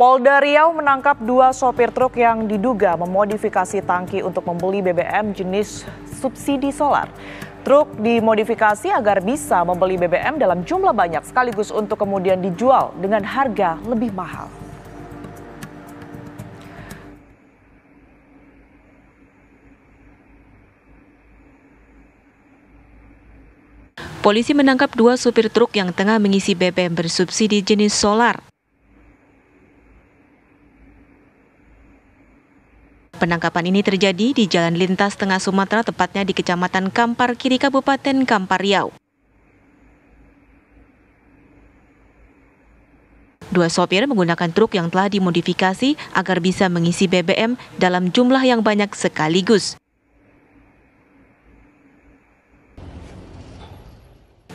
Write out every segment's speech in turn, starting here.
Polda Riau menangkap dua sopir truk yang diduga memodifikasi tangki untuk membeli BBM jenis subsidi solar. Truk dimodifikasi agar bisa membeli BBM dalam jumlah banyak sekaligus untuk kemudian dijual dengan harga lebih mahal. Polisi menangkap dua supir truk yang tengah mengisi BBM bersubsidi jenis solar Penangkapan ini terjadi di jalan lintas tengah Sumatera, tepatnya di Kecamatan Kampar Kiri, Kabupaten Kampar Riau. Dua sopir menggunakan truk yang telah dimodifikasi agar bisa mengisi BBM dalam jumlah yang banyak sekaligus.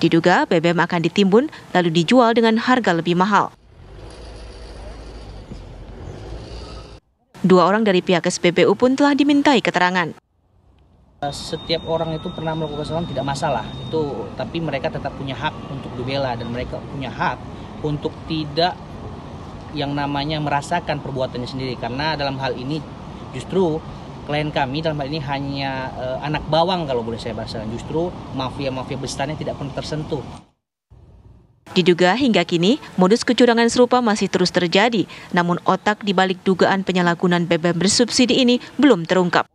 Diduga BBM akan ditimbun lalu dijual dengan harga lebih mahal. Dua orang dari pihak SPBU pun telah dimintai keterangan. Setiap orang itu pernah melakukan kesalahan tidak masalah, itu tapi mereka tetap punya hak untuk dibela dan mereka punya hak untuk tidak yang namanya merasakan perbuatannya sendiri karena dalam hal ini justru klien kami dalam hal ini hanya uh, anak bawang kalau boleh saya bahas justru mafia-mafia besarnya tidak pernah tersentuh. Diduga hingga kini, modus kecurangan serupa masih terus terjadi, namun otak dibalik dugaan penyalahgunaan BBM bersubsidi ini belum terungkap.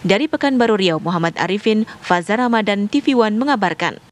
Dari Pekanbaru Riau, Muhammad Arifin, Fazar Ramadan, TV One mengabarkan.